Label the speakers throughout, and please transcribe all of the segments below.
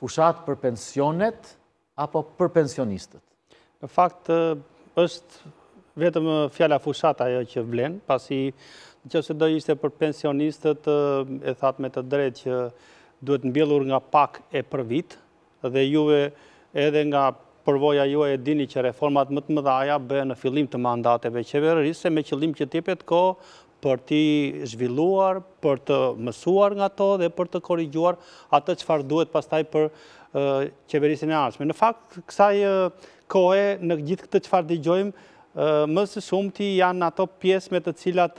Speaker 1: fushat për pensionet apo për pensionistët? Në fakt, është vetëm fjalla fushat ajo që vlenë, pasi që se do ishte për pensionistët e thatë me të drejtë që duhet në bjellur nga pak e për vitë dhe juve edhe nga përvoja ju e dini që reformat më të mëdhaja bëhe në fillim të mandateve qeverërisë, me qëllim që tipet ko për ti zhvilluar, për të mësuar nga to dhe për të korriguar atë farë duhet pastaj për qeverisin e arshme. Në fakt, kësaj kohë në gjithë këtë qëfar dhe gjojmë, mësë shumë ti janë ato pjesme të cilat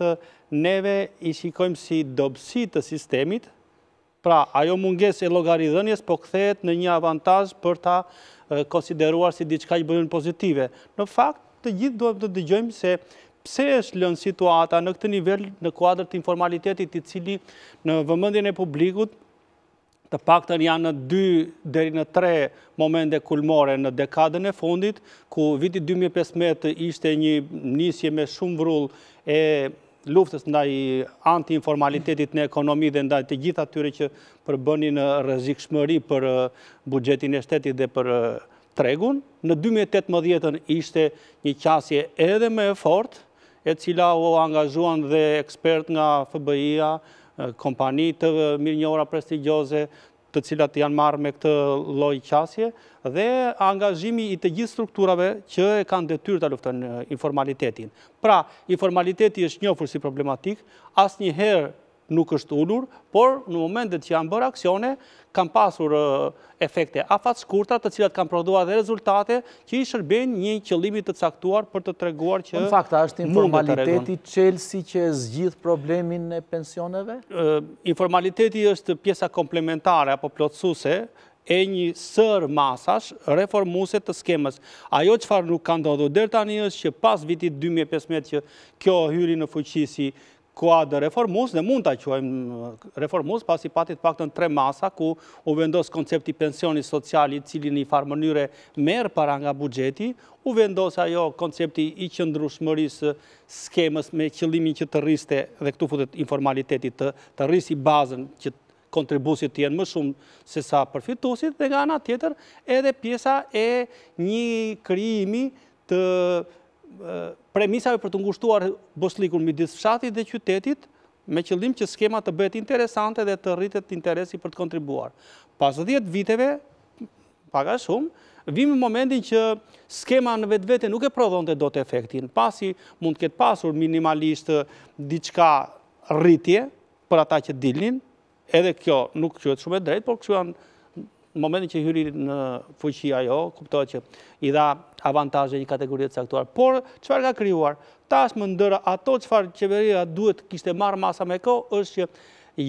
Speaker 1: neve i shikojmë si dobsi të sistemit, Pra, ajo munges e logaridhënjes po këthet në një avantaz për ta konsideruar si diçka që bëjën pozitive. Në fakt, të gjithë duhet të dëgjojmë se pse është lënë situata në këtë nivel në kuadrë të informalitetit i cili në vëmëndin e publikut të pak të janë në 2 deri në 3 momente kulmore në dekadën e fundit, ku viti 2015 ishte një nisje me shumë vrull e luftës ndaj anti-informalitetit në ekonomi dhe ndaj të gjitha tyre që përbëni në uh, rëzik shmëri për uh, bugjetin e shtetit dhe për uh, tregun. Në 2018 ishte një qasje edhe me e e cila o angazhuan dhe ekspert nga FBI-a, kompani të mirë një ora prestigjose, të cilat janë marrë me këtë loj qasje, dhe angazhimi i të gjithë strukturave që e kanë dhe tyrë të luftën informalitetin. Pra, informaliteti është njofur si problematik, asë herë, nuk është ullur, por në momentet që janë bërë aksione, kam pasur efekte afat skurta të cilat kam produa dhe rezultate që i shërben një qëllimit të caktuar për të treguar që... Në fakta, është informaliteti qelsi që e zgjith problemin e pensioneve? Informaliteti është pjesa komplementare apo plotësuse e një sër masash reformuse të skemës. Ajo qëfar nuk kanë dodo, dhe tani është që pas vitit 2015 që kjo hyri në fuqisi kuadë reformus dhe mund të quajmë uh, reformus pasi patit pak të në tre masa ku u vendos koncepti pensionit sociali, cili një farë mënyre merë para nga bugjeti, u vendos ajo koncepti i qëndrushmëris uh, skemës me qëllimin që të rriste dhe këtu futet informalitetit të, të rrisi bazën që kontribusit të jenë më shumë se sa përfitusit dhe nga nga tjetër edhe pjesa e një kryimi të premisave për të ngushtuar boslikun më disë fshatit dhe qytetit me qëllim që skema të bëhet interesante dhe të rritet interesi për të kontribuar. Pas 10 viteve, paka shumë, vimë në momentin që skema në vetë vete nuk e prodhon të do të efektin, pasi mund të ketë pasur minimalisht diçka rritje për ata që dilnin, edhe kjo nuk qëhet shumë e drejt, por kështë janë në momentin që hyri në fuqi ajo, kuptohet që i dha avantazhe një kategorie të caktuar. Por çfarë ka krijuar? më ndër ato çfarë qeveria duhet kishte marrë masa me ko, është që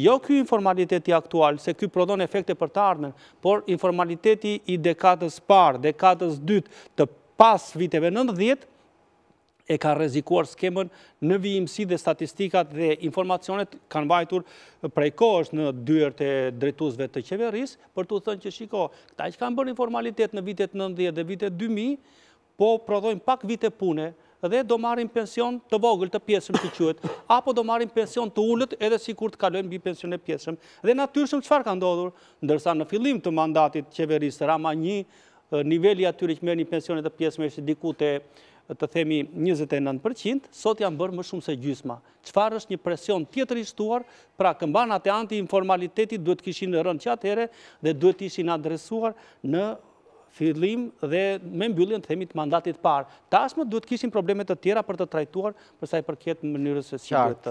Speaker 1: jo ky informaliteti aktual se ky prodhon efekte për të ardhmen, por informaliteti i dekadës parë, dekadës dytë të pas viteve 90 e ka rezikuar skemën në vijimësi dhe statistikat dhe informacionet kanë bajtur prej kosh në dyër të drejtuzve të qeveris, për të thënë që shiko, këta që kanë bërë informalitet në vitet 90 dhe vitet 2000, po prodhojnë pak vite pune, dhe do marim pension të vogël të pjesëm që qëhet, apo do marim pension të ullët edhe si kur të kalojnë bi pension e pjesëm. Dhe natyrshëm qëfar ka ndodhur, ndërsa në filim të mandatit qeverisë, rama eh, një, niveli atyri që merë një pensionet të pjesëm e shtë dikute të themi 29%, sot janë bërë më shumë se gjysma. Qfarë është një presion tjetër i shtuar, pra këmbanat e anti-informalitetit duhet kishin në rënd qatëhere dhe duhet ishin adresuar në fillim dhe me mbyllin të themi të mandatit parë. Tashmë duhet kishin problemet të tjera për të trajtuar përsa i përket në mënyrës e sigur të...